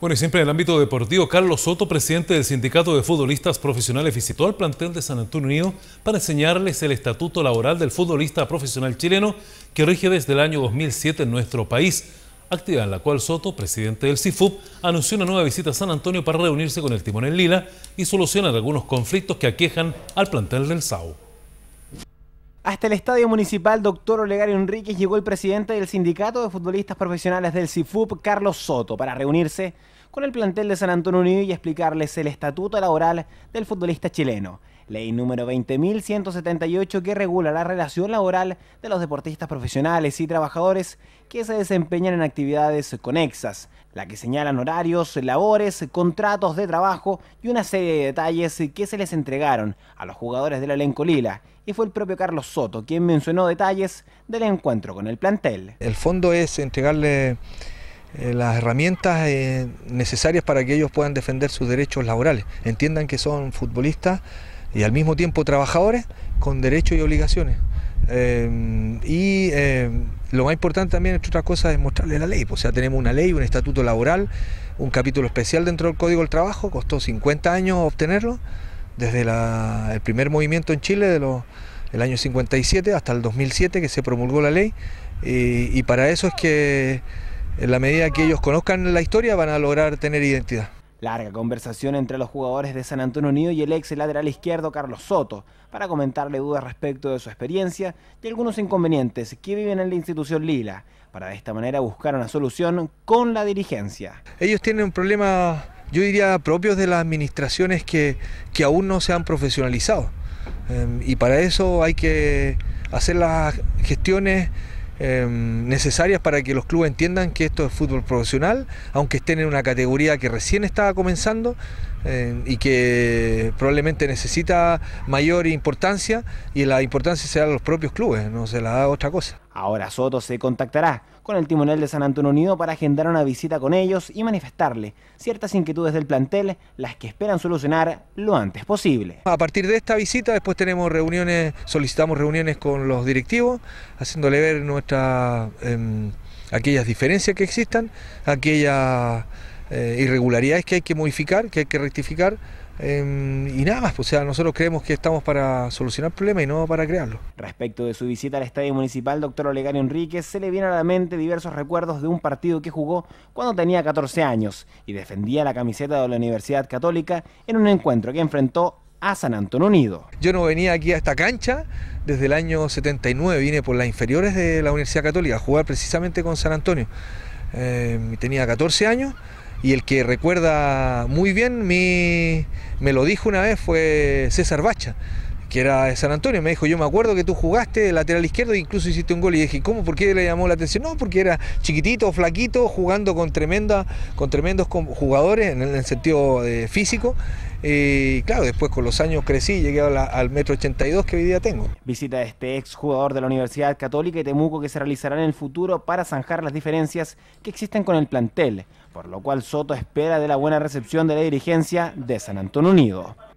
Bueno, y siempre en el ámbito deportivo, Carlos Soto, presidente del Sindicato de Futbolistas Profesionales, visitó al plantel de San Antonio Unido para enseñarles el estatuto laboral del futbolista profesional chileno que rige desde el año 2007 en nuestro país. Activa en la cual Soto, presidente del CIFUP, anunció una nueva visita a San Antonio para reunirse con el timón en Lila y solucionar algunos conflictos que aquejan al plantel del SAU. Hasta el Estadio Municipal Doctor Olegario Enríquez llegó el presidente del Sindicato de Futbolistas Profesionales del CIFUP, Carlos Soto, para reunirse con el plantel de San Antonio Unido y explicarles el estatuto laboral del futbolista chileno ley número 20.178 que regula la relación laboral de los deportistas profesionales y trabajadores que se desempeñan en actividades conexas, la que señalan horarios, labores, contratos de trabajo y una serie de detalles que se les entregaron a los jugadores del elenco Lila. Y fue el propio Carlos Soto quien mencionó detalles del encuentro con el plantel. El fondo es entregarle eh, las herramientas eh, necesarias para que ellos puedan defender sus derechos laborales. Entiendan que son futbolistas y al mismo tiempo trabajadores con derechos y obligaciones. Em, y em, lo más importante también, entre otras cosas, es mostrarle la ley. Pues, o sea, tenemos una ley, un estatuto laboral, un capítulo especial dentro del Código del Trabajo, costó 50 años obtenerlo, desde el primer movimiento en Chile del año 57 hasta el 2007 que se promulgó la ley y para eso es que en la medida que ellos conozcan la historia van a lograr tener identidad. Larga conversación entre los jugadores de San Antonio Unido y el ex lateral izquierdo Carlos Soto, para comentarle dudas respecto de su experiencia y algunos inconvenientes que viven en la institución Lila, para de esta manera buscar una solución con la dirigencia. Ellos tienen un problema, yo diría, propios de las administraciones que, que aún no se han profesionalizado. Em, y para eso hay que hacer las gestiones Em, necesarias para que los clubes entiendan que esto es fútbol profesional, aunque estén en una categoría que recién estaba comenzando em, y que probablemente necesita mayor importancia y la importancia se da a los propios clubes, no se la da a otra cosa. Ahora Soto se contactará con el timonel de San Antonio Unido para agendar una visita con ellos y manifestarle ciertas inquietudes del plantel, las que esperan solucionar lo antes posible. A partir de esta visita después tenemos reuniones, solicitamos reuniones con los directivos, haciéndole ver nuestros Em, aquellas diferencias que existan, aquellas eh, irregularidades que hay que modificar, que hay que rectificar. Em, y nada más, pues, o sea, nosotros creemos que estamos para solucionar problemas y no para crearlos. Respecto de su visita al Estadio Municipal, doctor Olegario Enríquez, se le vienen a la mente diversos recuerdos de un partido que jugó cuando tenía 14 años y defendía la camiseta de la Universidad Católica en un encuentro que enfrentó a San Antonio Unido. Yo no venía aquí a esta cancha desde el año 79, vine por las inferiores de la Universidad Católica a jugar precisamente con San Antonio. Eh, tenía 14 años y el que recuerda muy bien me lo dijo una vez fue César Bacha que era de San Antonio, me dijo, yo me acuerdo que tú jugaste de lateral izquierdo e incluso hiciste un gol. Y dije, ¿cómo? ¿Por qué le llamó la atención? No, porque era chiquitito, flaquito, jugando con, tremenda, con tremendos jugadores en el sentido eh, físico. Eh, y claro, después con los años crecí, y llegué al metro 82 que hoy día tengo. Visita de este ex jugador de la Universidad Católica y Temuco que se realizará en el futuro para zanjar las diferencias que existen con el plantel, por lo cual Soto espera de la buena recepción de la dirigencia de San Antonio Unido.